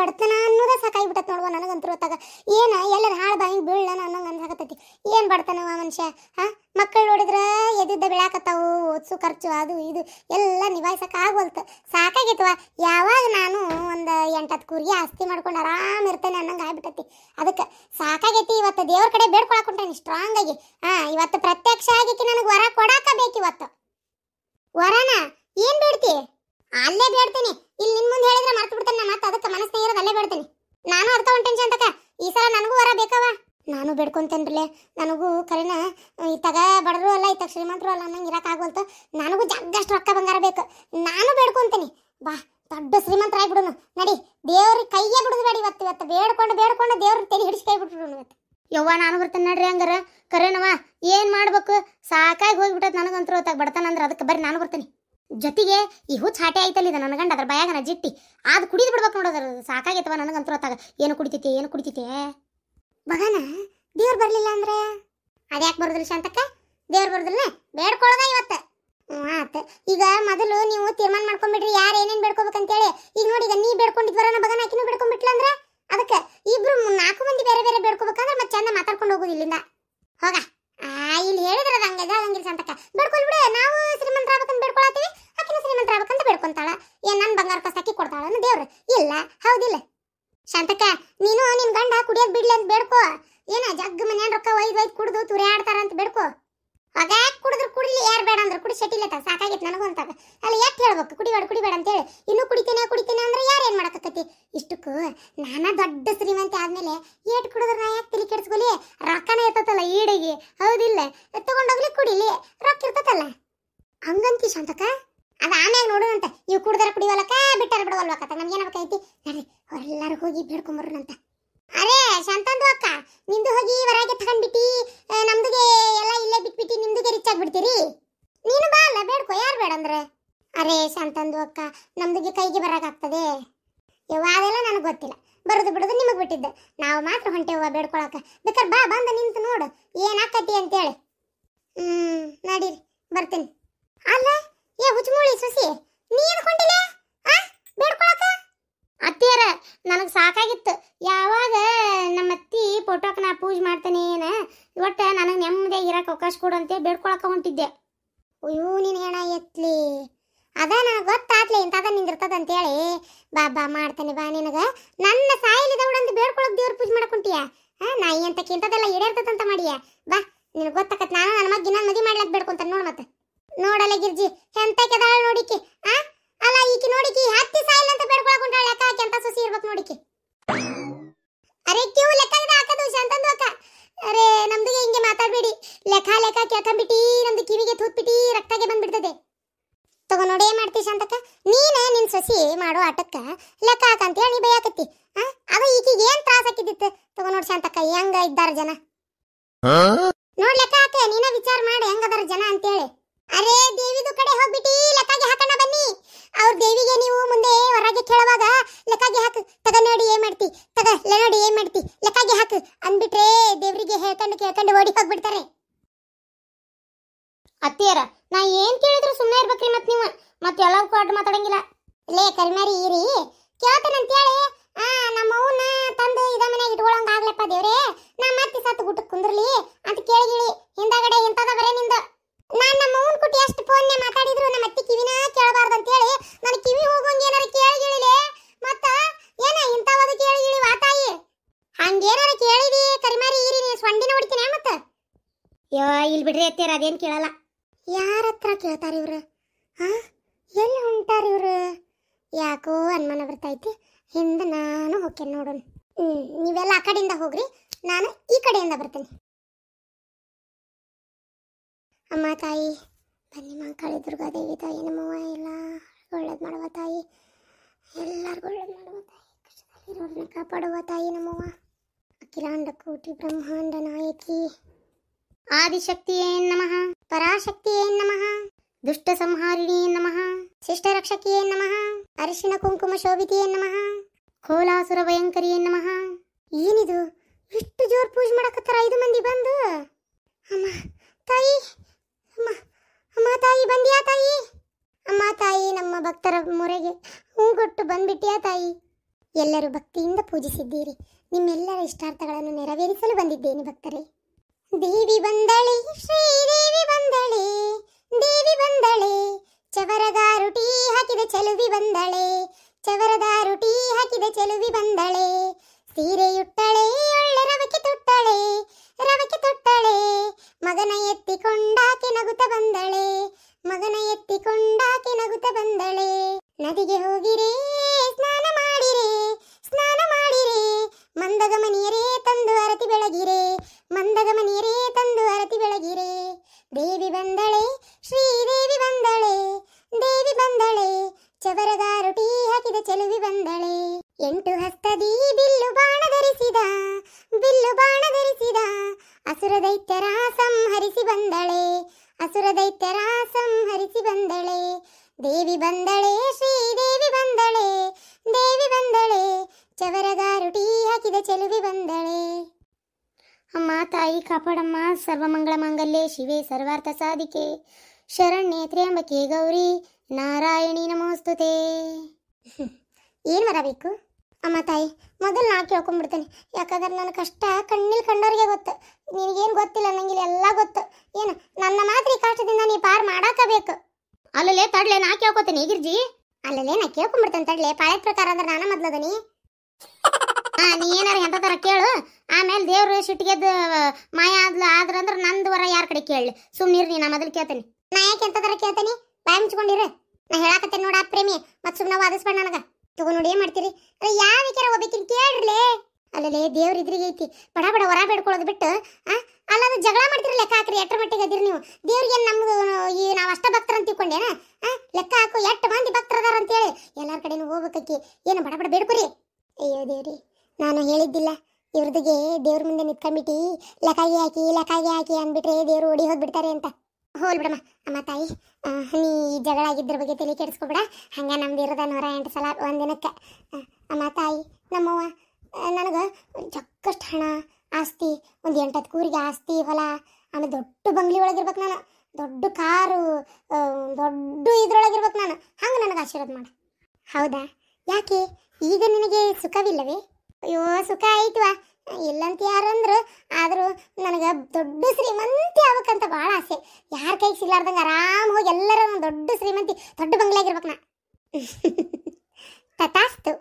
ಬಡತನ ಅನ್ನೋದ ಬಿಟ್ಟತ್ ನೋಡುವ ನನಗಂತೂ ಗೊತ್ತಾಗ ಏನು ಎಲ್ಲರ ಹಾಳು ಬಾವಿಗೆ ಬೀಳ ಅನ್ನಂಗ ಅನ್ಸಾಕತ್ತೈತಿ ಏನು ಬಡತನವ ಮನುಷ್ಯ ಹಾ ಮಕ್ಕಳು ನೋಡಿದ್ರ ಎದಿದ್ದ ಬೀಳಾಕತ್ತಾವು ಓದ್ಸು ಖರ್ಚು ಅದು ಇದು ಎಲ್ಲ ನಿಭಾಯಿಸಕ್ ಆಗೋಲ್ತು ಸಾಕಾಗಿತ್ವ ಯಾವಾಗ ನಾನು ಒಂದು ಎಂಟತ್ತು ಕುರಿಗೆ ಆಸ್ತಿ ಮಾಡ್ಕೊಂಡು ಆರಾಮ್ ಇರ್ತೇನೆ ಅನ್ನಂಗ ಆಗ್ಬಿಟ್ಟತಿ ಅದಕ್ಕೆ ಸಾಕಾಗೈತಿ ಇವತ್ತು ದೇವ್ರ ಕಡೆ ಹೊಂಟೇನಿ ಸ್ಟ್ರಾಂಗ್ ಆಗಿ ಹಾ ಇವತ್ತು ಪ್ರತ್ಯಕ್ಷ ಆಗಿಕ್ಕೆ ನನಗೆ ವರ ಕೊಡಾಕ ಬೇಕು ಇವತ್ತು ವರನ ಏನು ಬೇಡ್ತಿ ಅಲ್ಲೇ ಬೇಡ್ತೀನಿ ಇಲ್ಲಿ ನಿನ್ ಮುಂದೆ ಹೇಳಿದ್ರೆ ಮರ್ತು ಬಿಡ್ತೀನಿ ನಾನು ಮತ್ತೆ ಅದಕ್ಕೆ ಮನಸ್ಸೇ ಇರೋದು ಅಲ್ಲೇ ಬೇಡ್ತೀನಿ ನಾನು ಅರ್ಥ ಹೊಂಟೆನ್ ಚಂದಕ ಈ ಸಲ ನನಗೂ ಹೊರ ಬೇಕವ ನಾನು ರೀ ನನಗೂ ಕರೆನ ತಗ ಬಡರು ಅಲ್ಲ ಇತ್ತಾಗ ಶ್ರೀಮಂತರು ಅಲ್ಲ ಅನ್ನಂಗೆ ಅಂತ ನನಗೂ ಜಗ್ಗಷ್ಟು ರೊಕ್ಕ ಬಂಗಾರ ಬೇಕು ನಾನು ಬೇಡ್ಕೊಂತೀನಿ ಬಾ ದೊಡ್ಡ ಶ್ರೀಮಂತರ ಬಿಡೋನು ನಡಿ ದೇವ್ರ ಕೈಯೇ ಬಿಡುದು ಬೇಡ ಇವತ್ತು ಇವತ್ತು ಬೇಡ್ಕೊಂಡು ಬೇಡ್ಕೊಂಡು ದೇವ್ರ ತೆಲಿ ಹಿಡಿಸಿ ಕೈ ಇವತ್ತು ಯವ್ವ ನಾನು ಬರ್ತೇನೆ ನಡ್ರಿ ಹಂಗಾರ ಕರೆನವ ಏನು ಮಾಡ್ಬೇಕು ಸಾಕಾಗಿ ಹೋಗ್ಬಿಟ್ಟು ನನಗಂತೂ ಬಡತನ ಅಂದ್ರೆ ಅದಕ್ಕೆ ಬರ್ರಿ ನಾನು ಬರ್ತೀನಿ ಜೊತೆಗೆ ಈ ಹುಚ್ಚ ಹಾಟೆ ಆಯ್ತಲ್ಲ ಇದೆ ನನ್ನ ಗಂಡ ಅದ್ರ ನಾ ಜಿಟ್ಟಿ ಅದು ಕುಡಿದು ಬಿಡ್ಬೇಕು ನೋಡೋದ್ರ ಸಾಕಾಗೈತವ ನನಗಂತೂ ಹೊತ್ತಾಗ ಏನು ಕುಡಿತೈತಿ ಏನು ಕುಡಿತೈತಿ ಮಗನ ದೇವ್ರು ಬರಲಿಲ್ಲ ಅಂದ್ರೆ ಅದ್ಯಾಕೆ ಬರೋದಿಲ್ಲ ಶಾಂತಕ್ಕ ದೇವ್ರು ಬರೋದಿಲ್ಲ ಬೇಡ್ಕೊಳ್ಳೋದ ಇವತ್ತು ಆತ ಈಗ ಮೊದಲು ನೀವು ತೀರ್ಮಾನ ಮಾಡ್ಕೊಂಡ್ಬಿಡ್ರಿ ಯಾರು ಏನೇನು ಬೇಡ್ಕೋಬೇಕಂತೇಳಿ ಈಗ ನೋಡಿ ಈಗ ನೀ ಬೇಡ್ಕೊಂಡಿದ್ವರ ಬಗನ ಆಕಿನೂ ಬೇಡ್ಕೊಂಡ್ಬಿಟ್ಲಂದ್ರೆ ಅದಕ್ಕೆ ಇಬ್ರು ನಾಲ್ಕು ಮಂದಿ ಬೇರೆ ಬೇರೆ ಬೇಡ್ಕೋಬೇಕಂದ್ರೆ ಮತ್ತೆ ಚಂದ ಮಾತಾಡ್ಕೊಂಡು ಹೋಗೋದು ಇಲ್ಲಿಂದ ಹೋಗ ಆ ಇಲ್ಲಿ ಹೇಳಿದ್ರೆ ಹಂಗೆ ಹಂಗಿಲ್ಲ ಸಂತಕ ಬೇಡ್ಕೊಳ್ ಬಿಡು ನಾವು ಶ್ರೀಮಂತ ಆಗ್ಬೇಕಂತ ಬೇಡ್ಕೊಳತ್ತೀವಿ ಆಕಿನ ಶ್ರೀಮಂತರ ಬೇಡ್ಕೊಂತಾಳ ಏನ್ ನನ್ನ ಬಂಗಾರ ಕಸಕಿ ಕೊಡ್ತಾಳನ ದೇವ್ರ ಇಲ್ಲ ಹೌದಿಲ್ಲ ಸಂತಕ ನೀನು ನಿನ್ ಗಂಡ ಕುಡಿಯೋದ್ ಬಿಡ್ಲಿ ಅಂತ ಬೇಡ್ಕೋ ಏನ ಜಗ್ ಮನ್ಯಾನ್ ರೊಕ್ಕ ಒಯ್ದು ಒಯ್ದು ಅರೇ ಶಾಂತಂದು ಅಕ್ಕ ನಮ್ದು ಕೈಗೆ ಬರೋಕ್ಕಾಗ್ತದೆ ಯವ್ವ ಅದೆಲ್ಲ ನನಗೆ ಗೊತ್ತಿಲ್ಲ ಬರೋದು ಬಿಡೋದು ನಿಮಗೆ ಬಿಟ್ಟಿದ್ದೆ ನಾವು ಮಾತ್ರ ಹೊಂಟೆವ್ವ ಬೇಡ್ಕೊಳಕ ಬೇಕಾದ್ರೆ ಬಾ ಬಂದ ನಿಂತು ನೋಡು ಏನಾಕತಿ ಅಂತೇಳಿ ಹ್ಞೂ ನಡೀರಿ ಬರ್ತೀನಿ ಅಲ್ಲ ಏ ಹುಚ್ಚಮೂಳಿ ಸುಸಿ ನೀ ಅನ್ಕೊಂಡಿಲ್ಲ ಅತ್ತಿಯರ ನನಗೆ ಸಾಕಾಗಿತ್ತು ಯಾವಾಗ ನಮ್ಮ ಅತ್ತಿ ಫೋಟೋಕ್ಕೆ ನಾ ಪೂಜೆ ಮಾಡ್ತೇನೆ ಏನು ಒಟ್ಟು ನನಗೆ ನೆಮ್ಮದಿಯಾಗಿ ಇರಕ್ಕೆ ಅವಕಾಶ ಕೊಡು ಅಂತೇಳಿ ಬೇಡ್ಕೊಳಕ್ಕೆ ಹೊಂಟಿದ್ದೆ ಅಯ್ಯೋ ನೀನು ಏನ ಎತ್ಲಿ ಅದ ನನಗೆ ಗೊತ್ತಾತ್ಲೆ ಇಂಥದ ನಿಂದಿರ್ತದ ಅಂತೇಳಿ ಬಾ ಬಾ ಮಾಡ್ತಾನೆ ಬಾ ನಿನಗೆ ನನ್ನ ಅಂತ ಬೇಡ್ಕೊಳಕ್ ದೇವ್ರ ಪೂಜೆ ಮಾಡ್ಕೊಂತೀಯ ಹಾಂ ನಾ ಅಂತಕ್ಕೆ ಇಂಥದೆಲ್ಲ ಅಂತ ಮಾಡಿಯ ಬಾ ನಿನಗೆ ಗೊತ್ತಾಕತ್ ನಾನು ನನ್ನ ಮಗ್ಗಿ ನನ್ನ ಮದಿ ಮಾಡ್ಲಕ್ ಬೇಡ್ಕೊಂತ ನೋಡ್ ಮತ್ತೆ ನೋಡಲ್ಲ ಗಿರ್ಜಿ ಎಂತ ಕೆದಾಳ ನೋಡಿಕಿ ಆ ಅಲ್ಲ ಈಕಿ ನೋಡಿಕಿ ಹತ್ತಿ ಸಾಯಿಲ್ ಅಂತ ಬೇಡ್ಕೊಳಕ್ ಉಂಟಾಳ ಅಕ್ಕ ಆಕೆ ಎಂತ ಸೊಸಿ ಇರ್ಬೇಕು ನೋಡಿಕಿ ಅರೆ ಕ್ಯೂ ಲೆಕ್ಕದ ಹಾಕದು ಅಕ್ಕ ಅರೆ ನಮ್ದು ಹಿಂಗೆ ಮಾತಾಡ್ಬೇಡಿ ಲೆಕ್ಕ ಲೆಕ್ಕ ಕೇಳ್ಕೊಂಡ್ಬಿಟ್ಟಿ ನಮ್ದು ಕಿವಿಗೆ ತೂತ್ಬಿಟ್ಟಿ ರಕ್ತಗೆ ಬಂದ್ಬಿಡ್ತದೆ ತಗೋ ನೋಡಿ ಏನು ಮಾಡ್ತೀಸ ಶಾಂತಕ್ಕ ನೀನೇ ನಿನ್ ಸಸಿ ಮಾಡೋ ಆಟಕ್ಕ ಲೆಕ್ಕ ಹಾಕಂತ ಹೇಳಿ ಬೈಯಾಕತ್ತಿ ಆ ಅದು ಈಕಿಗೆ ಏನ್ ತ್ರಾಸ ಹಾಕಿದ್ದಿತ್ತು ತಗೋ ನೋಡಿ ಶಾಂತಕ್ಕ ಹೆಂಗ ಇದ್ದಾರ ಜನ ನೋಡ್ ಲೆಕ್ಕ ಹಾಕೆ ನೀನ ವಿಚಾರ ಮಾಡಿ ಹೆಂಗ ಹೆಂಗದಾರ ಜನ ಅಂತೇಳಿ ಅರೇ ಯೋ ಇಲ್ಲಿ ಬಿಡ್ರಿ ಅತ್ತಿಯರ್ ಅದೇನು ಕೇಳಲ್ಲ ಯಾರ ಹತ್ರ ಕೇಳ್ತಾರೆ ಇವ್ರು ಹಾಂ ಎಲ್ಲಿ ಹೊಂಟಾರ ಇವ್ರು ಯಾಕೋ ಅನುಮಾನ ಬರ್ತೈತಿ ಹಿಂದೆ ನಾನು ಹೋಗ್ತೇನೆ ನೋಡೋಣ ಹ್ಞೂ ನೀವೆಲ್ಲ ಆ ಕಡೆಯಿಂದ ಹೋಗ್ರಿ ನಾನು ಈ ಕಡೆಯಿಂದ ಬರ್ತೇನೆ ಅಮ್ಮ ತಾಯಿ ಬನ್ನಿ ಮಕ್ಕಳು ದುರ್ಗಾದೇವಿ ತಾಯಿ ನಮ್ಮವ್ವ ಎಲ್ಲ ಒಳ್ಳೇದು ಮಾಡುವ ತಾಯಿ ಎಲ್ಲರಿಗೂ ಒಳ್ಳೇದು ಮಾಡುವ ತಾಯಿ ಕಾಪಾಡುವ ತಾಯಿ ನಮ್ಮವ್ವ ಅಖಿಲಾಂಡ ಕೋಟಿ ಬ್ರಹ್ಮಾಂಡ ನಾಯಕಿ ಆದಿಶಕ್ತಿಯೇ ನಮಃ ಪರಾಶಕ್ತಿಯೇ ನಮಃ ದುಷ್ಟ ಸಂಹಾರಿಣಿಯೇ ನಮಃ ಶಿಷ್ಟ ರಕ್ಷಕಿಯೇ ನಮಃ ಅರಿಶಿಣ ಕುಂಕುಮ ಶೋಭಿತಿಯೇ ನಮಃ ಕೋಲಾಸುರ ಭಯಂಕರಿಯೇ ನಮಃ ಏನಿದು ಇಷ್ಟು ಜೋರ್ ಪೂಜೆ ಮಾಡಕತ್ತಾರ ಐದು ಮಂದಿ ಬಂದು ಅಮ್ಮ ತಾಯಿ ಅಮ್ಮ ಅಮ್ಮ ತಾಯಿ ಬಂದ್ಯಾ ತಾಯಿ ಅಮ್ಮ ತಾಯಿ ನಮ್ಮ ಭಕ್ತರ ಮೊರೆಗೆ ಹೂಗೊಟ್ಟು ಬಂದ್ಬಿಟ್ಟಿಯಾ ತಾಯಿ ಎಲ್ಲರೂ ಭಕ್ತಿಯಿಂದ ಪೂಜಿಸಿದ್ದೀರಿ ನಿಮ್ಮೆಲ್ಲರ ಇಷ್ಟಾರ್ಥಗಳನ್ನು ನೆರವೇರಿಸಲು ಬಂದಿದ್ದೇನೆ ಭಕ್ತರೇ ದೇವಿ ಬಂದಳೆ ಶ್ರೀದೇವಿ ಬಂದಳೆ ದೇವಿ ಬಂದಳೆ ಚವರದಾರು ಟೀ ಹಾಕಿದ ಚಲುವಿ ಬಂದಳೆ ಚವರದಾರು ಟೀ ಹಾಕಿದ ಚಲುವಿ ಬಂದಳೆ ಸೀರೆಯುಟ್ಟು ಅಸುರ ದೈತ್ಯರ ಸಂಹರಿಸಿ ಬಂದಳೆ ಅಸುರ ದೈತ್ಯರ ಸಂಹರಿಸಿ ಬಂದಳೆ ದೇವಿ ಬಂದಳೆ ಶ್ರೀದೇವಿ ಬಂದಳೆ ದೇವಿ ಬಂದಳೆ ಚವರಗಾರುಟಿ ಹಾಕಿದ ಚೆಲುವಿ ಬಂದಳೆ ಅಮ್ಮ ತಾಯಿ ಕಾಪಾಡಮ್ಮ ಸರ್ವಮಂಗಳ ಮಂಗಲ್ಯ ಶಿವೆ ಸರ್ವಾರ್ಥ ಸಾಧಿಕೆ ಶರಣ್ಯ ತ್ರಿಯಂಬಕೆ ಗೌರಿ ನಾರಾಯಣಿ ನಮೋಸ್ತುತೆ ಏನು ಬರಬೇಕು ಅಮ್ಮ ತಾಯಿ ಮೊದಲು ನಾ ಕೇಳ್ಕೊಂಡ್ಬಿಡ್ತೇನೆ ಯಾಕಂದ್ರೆ ನನ್ನ ಕಷ್ಟ ಕಣ್ಣಿಲ್ ಕಂಡವ್ರಿಗೆ ಗೊತ್ತು ನಿನಗೇನು ಗೊತ್ತಿಲ್ಲ ಅನ್ನಂಗಿಲ್ಲ ಎಲ್ಲ ಗೊತ್ತು ಏನು ನನ್ನ ಮಾತ್ರ ಈ ಕಷ್ಟದಿಂದ ನೀ ಪಾರ್ ಮಾಡಾಕಬೇಕು ಅಲ್ಲಲ್ಲೇ ತಡ್ಲೆ ನಾ ಕೇಳ್ಕೊತೀನಿ ಗಿರ್ಜಿ ಅಲ್ಲಲ್ಲೇ ನಾ ಕೇಳ್ಕೊಂಡ್ಬಿಡ್ತೇನೆ ತಡ್ಲೆ ಪಾಳೆ ಪ್ರಕಾರ ಅಂದ್ರೆ ನಾನು ಮೊದ್ಲದನಿ ಆ ನೀ ಏನಾರ ಎಂತ ಕೇಳು ಆಮೇಲೆ ದೇವ್ರು ಸಿಟ್ಟಿಗೆದ್ದು ಮಾಯ ಆದ್ಲ ಆದ್ರಂದ್ರೆ ನಂದು ವರ ಯಾರ ಕಡೆ ಕೇಳಿ ಸುಮ್ಮನಿರು ನೀ ನಾ ಮೊದಲು ಕೇಳ್ತೇನೆ ನಾ ಯಾಕೆ ಎಂತ ತರ ಕೇಳ್ತೇನೆ ಬಾಯ್ ಮುಚ್ಕೊಂಡಿರು ನಾ ಹೇಳಾಕತ್ತೇನೆ ನೋಡ ಪ್ರೇಮಿ ಮತ್ತೆ ಸುಮ್ಮನೆ ವಾದಿಸ್ಬೇಡ ನನಗೆ ತಗೋ ನೋಡಿ ಏನ್ ಮಾಡ್ತೀರಿ ಯಾವ ವಿಚಾರ ಹೋಗ್ಬೇಕಿನ್ ಕೇಳ್ರಲೇ ಅಲ್ಲಲೇ ದೇವ್ರ ಇದ್ರಿಗೆ ಐತಿ ಬಡ ಬಡ ಹೊರ ಬೇಡ್ಕೊಳ್ಳೋದು ಬಿಟ್ಟು ಆ ಅಲ್ಲ ಜಗಳ ಮಾಡ್ತೀರಿ ಲೆಕ್ಕ ಹಾಕ್ರಿ ಎಟ್ರ ಮಟ್ಟಿಗೆ ಅದಿರಿ ನೀವು ದೇವ್ರಿಗೆ ನಮ್ಗೆ ಈ ನಾವು ಅಷ್ಟ ಭಕ್ತರ ಅಂತ ತಿಳ್ಕೊಂಡೇನ ಆ ಲೆಕ್ಕ ಹಾಕು ಎಟ್ಟು ಮಂದಿ ಭಕ್ತರದಾರ ಹೇಳಿ ಎಲ್ಲಾರ ಕಡೆನು ಹೋಗ್ಬೇಕಕ್ಕಿ ಏನು ಬಡ ಬಡ ಬೇಡ್ಕೊರಿ ಅಯ್ಯೋ ದೇವ್ರಿ ನಾನು ಹೇಳಿದ್ದಿಲ್ಲ ಇವ್ರದಿಗೆ ದೇವ್ರ ಮುಂದೆ ನಿತ್ಕೊಂಡ್ಬಿಟ್ಟು ಲೆಕ್ಕಾಗಿ ಹಾಕಿ ಲೆಕ್ಕಾಗಿ ಹಾಕಿ ಅಂದ್ಬಿಟ್ರೆ ದೇವ್ರು ಓಡಿ ಹೋಗ್ಬಿಡ್ತಾರೆ ಅಂತ ಹೋಲ್ ಬಿಡಮ್ಮ ಅಮ್ಮ ತಾಯಿ ನೀ ಜಗಳ ಆಗಿದ್ರ ಬಗ್ಗೆ ತಲೆ ಕೆಡಿಸ್ಕೊಬಿಡ ಹಂಗೆ ನಮ್ದು ಇರೋದ ನೂರ ಎಂಟು ಸಲ ಒಂದು ದಿನಕ್ಕೆ ಅಮ್ಮ ತಾಯಿ ನಮ್ಮವ್ವ ನನಗೆ ಚಕ್ಕಷ್ಟು ಹಣ ಆಸ್ತಿ ಒಂದು ಎಂಟತ್ತು ಕೂರಿಗೆ ಆಸ್ತಿ ಹೊಲ ಆಮೇಲೆ ದೊಡ್ಡ ಬಂಗ್ಲಿ ಒಳಗಿರ್ಬೇಕು ನಾನು ದೊಡ್ಡ ಕಾರು ದೊಡ್ಡ ಇದ್ರೊಳಗಿರ್ಬೇಕು ನಾನು ಹಂಗೆ ನನಗೆ ಆಶೀರ್ವಾದ ಮಾಡು ಹೌದಾ ಯಾಕೆ ಈಗ ನಿನಗೆ ಸುಖವಿಲ್ಲವೇ ಅಯ್ಯೋ ಸುಖ ಆಯ್ತುವ ಇಲ್ಲಂತ ಯಾರಂದ್ರು ಆದರೂ ನನಗೆ ದೊಡ್ಡ ಟೆನ್ಷನ್ಸ್ ಆರಾಮ ಹೋಗಿ ಎಲ್ಲರ ಒಂದು ದೊಡ್ಡ ಶ್ರೀಮಂತಿ ದೊಡ್ಡ ಬಂಗ್ಲಾಗಿರ್ಬೇಕು ನಾ ತಥಾಸ್ತು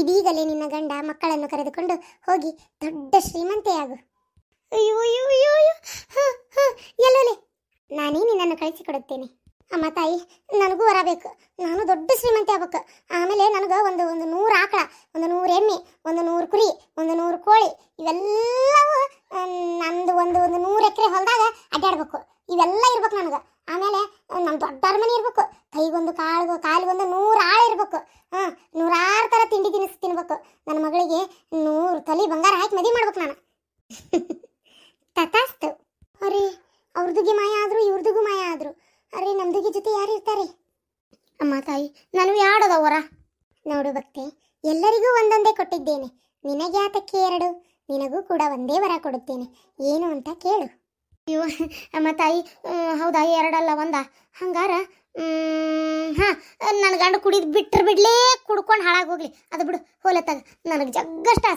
ಇದೀಗಲೇ ನಿನ್ನ ಗಂಡ ಮಕ್ಕಳನ್ನು ಕರೆದುಕೊಂಡು ಹೋಗಿ ದೊಡ್ಡ ಶ್ರೀಮಂತೆಯಾಗು ಅಯ್ಯೋ ಅಯ್ಯೋ ಅಯ್ಯೋ ಅಯ್ಯೋ ಎಲ್ಲೋಲೆ ನಾನೇ ನಿನ್ನನ್ನು ಕಳಿಸಿಕೊಡುತ್ತೇನೆ ಅಮ್ಮ ತಾಯಿ ನನಗೂ ಹೊರಬೇಕು ನಾನು ದೊಡ್ಡ ಶ್ರೀಮಂತೆ ಆಗ್ಬೇಕು ಆಮೇಲೆ ನನಗೆ ಒಂದು ಒಂದು ನೂರು ಆಕಳ ಒಂದು ನೂರು ಎಮ್ಮೆ ಒಂದು ನೂರು ಕುರಿ ಒಂದು ನೂರು ಕೋಳಿ ಇವೆಲ್ಲವೂ ನಂದು ಒಂದು ಒಂದು ನೂರು ಎಕರೆ ಹೊಲದಾಗ ಅಡ್ಡಾಡ್ಬೇಕು ಇವೆಲ್ಲ ಇರ್ಬೇಕು ನನಗೆ ಆಮೇಲೆ ನಮ್ಮ ದೊಡ್ಡ ಮನೆ ಇರ್ಬೇಕು ಕೈಗೊಂದು ಕಾಳು ಕಾಲಿಗೊಂದು ನೂರು ಆಳು ಇರ್ಬೇಕು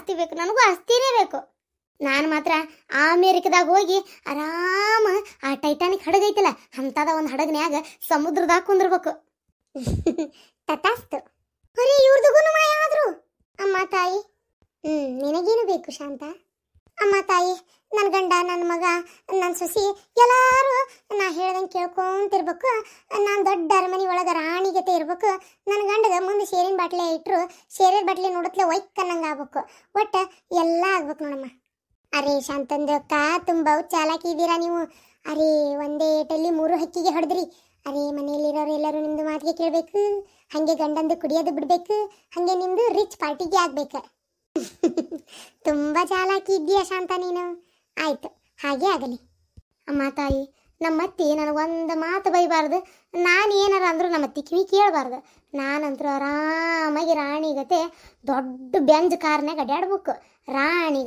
ಆಸ್ತಿ ಬೇಕು ನನಗೂ ಆಸ್ತಿನೇ ಬೇಕು ನಾನು ಮಾತ್ರ ಅಮೇರಿಕದಾಗ ಹೋಗಿ ಆರಾಮ ಆ ಟೈಟಾನಿಕ್ ಹಡಗೈತಿಲ್ಲ ಅಂಥದ ಒಂದು ಹಡಗನ್ಯಾಗ ಸಮುದ್ರದಾಗ ಕುಂದಿರ್ಬೇಕು ತಥಾಸ್ತು ಅರೇ ಇವ್ರದಗೂ ಮಾಯಾದ್ರು ಅಮ್ಮ ತಾಯಿ ಹ್ಞೂ ನಿನಗೇನು ಬೇಕು ಶಾಂತ ಅಮ್ಮ ತಾಯಿ ನನ್ನ ಗಂಡ ನನ್ನ ಮಗ ನನ್ನ ಸೊಸಿ ಎಲ್ಲರೂ ನಾ ಹೇಳ್ದಂಗೆ ಕೇಳ್ಕೊಂತಿರ್ಬೇಕು ನಾನು ದೊಡ್ಡ ಅರಮನೆ ಒಳಗೆ ರಾಣಿಗತೆ ಇರ್ಬೇಕು ನನ್ನ ಗಂಡದ ಮುಂದೆ ಸೇರಿನ ಬಾಟ್ಲೆ ಇಟ್ಟರು ಸೇರಿನ ಬಾಟ್ಲೆ ನೋಡತ್ಲೆ ಒಯ್ಕನ್ನಂಗೆ ಆಗ್ಬೇಕು ಒಟ್ಟು ಎಲ್ಲ ಆಗ್ಬೇಕು ನೋಡಮ್ಮ ಅರೆ ಶಾಂತಂದು ಅಕ್ಕ ತುಂಬ ಚಾಲಾಕಿ ಇದ್ದೀರಾ ನೀವು ಅರೆ ಒಂದೇ ಏಟಲ್ಲಿ ಮೂರು ಹಕ್ಕಿಗೆ ಹೊಡೆದ್ರಿ ಅರೆ ಮನೆಯಲ್ಲಿರೋರು ಎಲ್ಲರೂ ನಿಮ್ಮದು ಮಾತಿಗೆ ಕೇಳಬೇಕು ಹಾಗೆ ಗಂಡಂದು ಕುಡಿಯೋದು ಬಿಡಬೇಕು ಹಾಗೆ ನಿಮ್ಮದು ರಿಚ್ ಪಾರ್ಟಿಗೆ ಆಗ್ಬೇಕು ತುಂಬಾ ಚಾಲಾಕಿ ಇದ್ದೀಯ ಶಾಂತ ನೀನು ಆಯ್ತು ಹಾಗೆ ಆಗಲಿ ಅಮ್ಮ ತಾಯಿ ನಮ್ಮತ್ತಿ ನನಗೆ ಒಂದು ಮಾತು ಬೈಬಾರ್ದು ನಾನು ಏನಾರ ಅಂದ್ರೂ ನಮ್ಮತ್ತಿ ಕಿವಿ ಕೇಳಬಾರ್ದು ನಾನಂತರೂ ಆರಾಮಾಗಿ ರಾಣಿ ಗತೆ ದೊಡ್ಡ ಬೆಂಜ್ ಕಾರ್ನಾಗ ಅಡ್ಯಾಡ್ಬೇಕು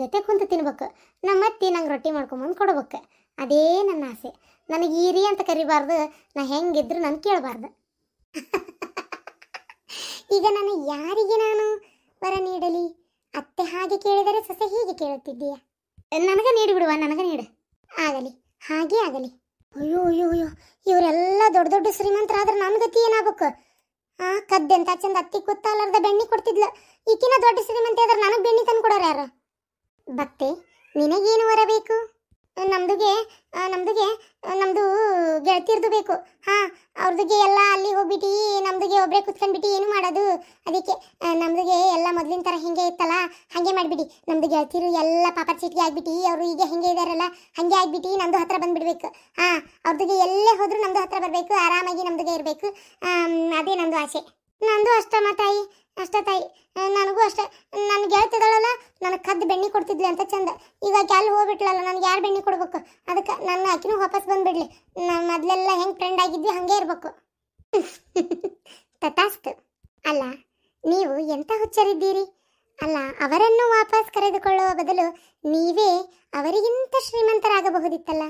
ಗತೆ ಕುಂತು ತಿನ್ಬೇಕು ನಮ್ಮತ್ತಿ ನಂಗೆ ರೊಟ್ಟಿ ಮಾಡ್ಕೊಂಬಂದು ಕೊಡ್ಬೇಕು ಅದೇ ನನ್ನ ಆಸೆ ನನಗೆ ಈರಿ ಅಂತ ಕರಿಬಾರ್ದು ನಾ ಹೆಂಗಿದ್ರು ನಾನು ಕೇಳಬಾರ್ದು ಈಗ ನಾನು ಯಾರಿಗೆ ನಾನು ಬರ ನೀಡಲಿ ಅತ್ತೆ ಹಾಗೆ ಕೇಳಿದರೆ ಸೊಸೆ ಹೀಗೆ ಕೇಳುತ್ತಿದ್ದೀಯಾ ನನಗೆ ಬಿಡುವ ನನಗೆ ನೀಡು ಆಗಲಿ ಹಾಗೆ ಆಗಲಿ ಅಯ್ಯೋ ಅಯ್ಯೋ ಅಯ್ಯೋ ಇವರೆಲ್ಲ ದೊಡ್ಡ ದೊಡ್ಡ ಶ್ರೀಮಂತರಾದ್ರೆ ನನ್ನ ಗತಿ ಏನಾಗಬೇಕು ಆ ಕದ್ದೆ ಅಂತ ಚಂದ ಅತ್ತಿ ಕೂತಾಲಾರ್ದ ಬೆಣ್ಣಿ ಕೊಡ್ತಿದ್ಲ ಈಕಿನ ದೊಡ್ಡ ಶ್ರೀಮಂತ ಆದ್ರೆ ನನಗೆ ಬೆಣ್ಣಿ ತಂದು ಕೊಡೋರು ಯಾರು ಬತ್ತೆ ನಿನಗೇನು ವರ ನಮ್ದುಗೆ ನಮ್ದುಗೆ ನಮ್ದು ಗೆಳತಿರ್ದು ಬೇಕು ಹಾ ಅವ್ರದಿಗೆ ಎಲ್ಲ ಅಲ್ಲಿ ಹೋಗ್ಬಿಟ್ಟು ನಮ್ದುಗೆ ಒಬ್ಬರೇ ಕುತ್ಕೊಂಡ್ಬಿಟ್ಟು ಏನು ಮಾಡೋದು ಅದಕ್ಕೆ ನಮ್ದುಗೆ ಎಲ್ಲ ಮೊದಲಿನ ಥರ ಹಿಂಗೆ ಇತ್ತಲ್ಲ ಹಾಗೆ ಮಾಡಿಬಿಡಿ ನಮ್ದು ಗೆಳತಿರು ಎಲ್ಲ ಪಾಪರ್ ಚೀಟಿಗೆ ಆಗ್ಬಿಟ್ಟು ಅವರು ಈಗ ಹೆಂಗೆ ಇದ್ದಾರಲ್ಲ ಹಾಗೆ ಆಗ್ಬಿಟ್ಟು ನಮ್ಮದು ಹತ್ರ ಬಂದುಬಿಡ್ಬೇಕು ಹಾಂ ಅವ್ರದಿಗೆ ಎಲ್ಲೇ ಹೋದರೂ ನಮ್ಮದು ಹತ್ರ ಬರಬೇಕು ಆರಾಮಾಗಿ ನಮ್ದುಗೆ ಇರಬೇಕು ಅದೇ ನಮ್ಮದು ಆಸೆ ನಂದು ಅಷ್ಟಮ್ಮ ತಾಯಿ ಅಷ್ಟೇ ತಾಯಿ ನನಗೂ ಅಷ್ಟೇ ನನ್ನ ಗೆಳತಿದಳಲ್ಲ ನನಗೆ ಕದ್ದು ಬೆಣ್ಣೆ ಕೊಡ್ತಿದ್ಲಿ ಅಂತ ಚಂದ ಈಗ ಅಲ್ಲಿ ಹೋಗ್ಬಿಟ್ಲಲ್ಲ ನನಗೆ ಯಾರು ಬೆಣ್ಣೆ ಕೊಡ್ಬೇಕು ಅದಕ್ಕೆ ನನ್ನ ಆಕಿನೂ ವಾಪಸ್ ಬಂದುಬಿಡ್ಲಿ ನಾನು ಮೊದಲೆಲ್ಲ ಹೆಂಗೆ ಫ್ರೆಂಡ್ ಆಗಿದ್ವಿ ಹಾಗೆ ಇರಬೇಕು ತಥಾಸ್ತು ಅಲ್ಲ ನೀವು ಎಂಥ ಹುಚ್ಚರಿದ್ದೀರಿ ಅಲ್ಲ ಅವರನ್ನು ವಾಪಸ್ ಕರೆದುಕೊಳ್ಳುವ ಬದಲು ನೀವೇ ಅವರಿಗಿಂತ ಶ್ರೀಮಂತರಾಗಬಹುದಿತ್ತಲ್ಲ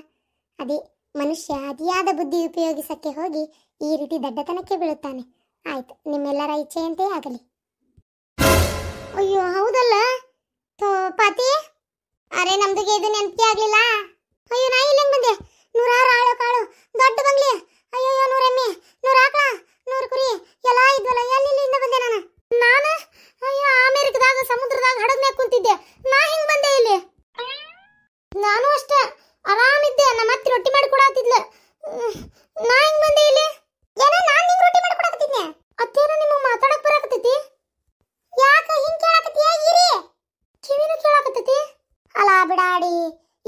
ಅದೇ ಮನುಷ್ಯ ಅತಿಯಾದ ಬುದ್ಧಿ ಉಪಯೋಗಿಸಕ್ಕೆ ಹೋಗಿ ಈ ರೀತಿ ದೊಡ್ಡತನಕ್ಕೆ ಬೀಳುತ್ತಾನೆ ಆಯ್ತು ನಿಮ್ಮೆಲ್ಲರ ಇಚ್ಛೆಯಂತೆಯೇ ಆಗಲಿ ಅಯ್ಯೋ ಹೌದಲ್ಲ ಪಾತಿ ಅರೆ ನಮ್ದು ಇದು ನೆನಪಿ ಆಗ್ಲಿಲ್ಲ ಅಯ್ಯೋ ನಾ ಇಲ್ಲಿ ಬಂದೆ ನೂರಾರು ಆಳು ಕಾಳು ದೊಡ್ಡ ಬಂಗ್ಲಿ ಅಯ್ಯೋ ನೂರ ಎಮ್ಮೆ ನೂರ ಆಕಳ ನೂರು ಕುರಿ ಎಲ್ಲ ಇದ್ವಲ್ಲ ಎಲ್ಲಿಂದ ಬಂದೆ ನಾನು ನಾನು ಅಯ್ಯೋ ಅಮೆರಿಕದಾಗ ಸಮುದ್ರದಾಗ ಹಡಗ್ ಮೇಲೆ ಕುಂತಿದ್ದೆ ನಾ ಹಿಂಗ್ ಬಂದೆ ಇಲ್ಲಿ ನಾನು ಅಷ್ಟೇ ಆರಾಮಿದ್ದೆ ನಮ್ಮ ಅತ್ತೆ ರೊಟ್ಟಿ ಮಾಡಿ ಕೊಡಾತಿದ್ಲ ನಾ ಹಿಂಗ್ ಬಂದೆ ಇಲ್ಲಿ ಏನೋ ನಾನು ನಿಂಗೆ ರೊಟ್ಟಿ ಮಾಡಿ ಕೊಡಾಕತ್ತಿದ್ನೆ ಅತ್ತೇನೋ ನಿಮಗೆ ಮಾತಾಡಕ್ ಬರಾಕತ್ತೈತಿ ಯಾಕ ಹಿಂಗ್ ಕೇಳಾಕತ್ತೀಯ ಈರಿ ಕೇಳಾಕತ್ತತಿ ಅಲ್ಲ ಬಿಡಾಡಿ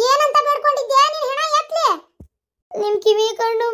ಏನಂತ ಬೇಡ್ಕೊಂಡಿದ್ದೆ ನಿನ್ ಹೆಣ ಎತ್ಲಿ ನಿನ್ ಕಿವಿ ಕಣ್ಣು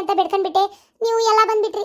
ಅಂತ ಬಿಡ್ಕೊಂಡ್ಬಿಟ್ಟೆ ನೀವು ಎಲ್ಲ ಬಂದ್ಬಿಟ್ರಿ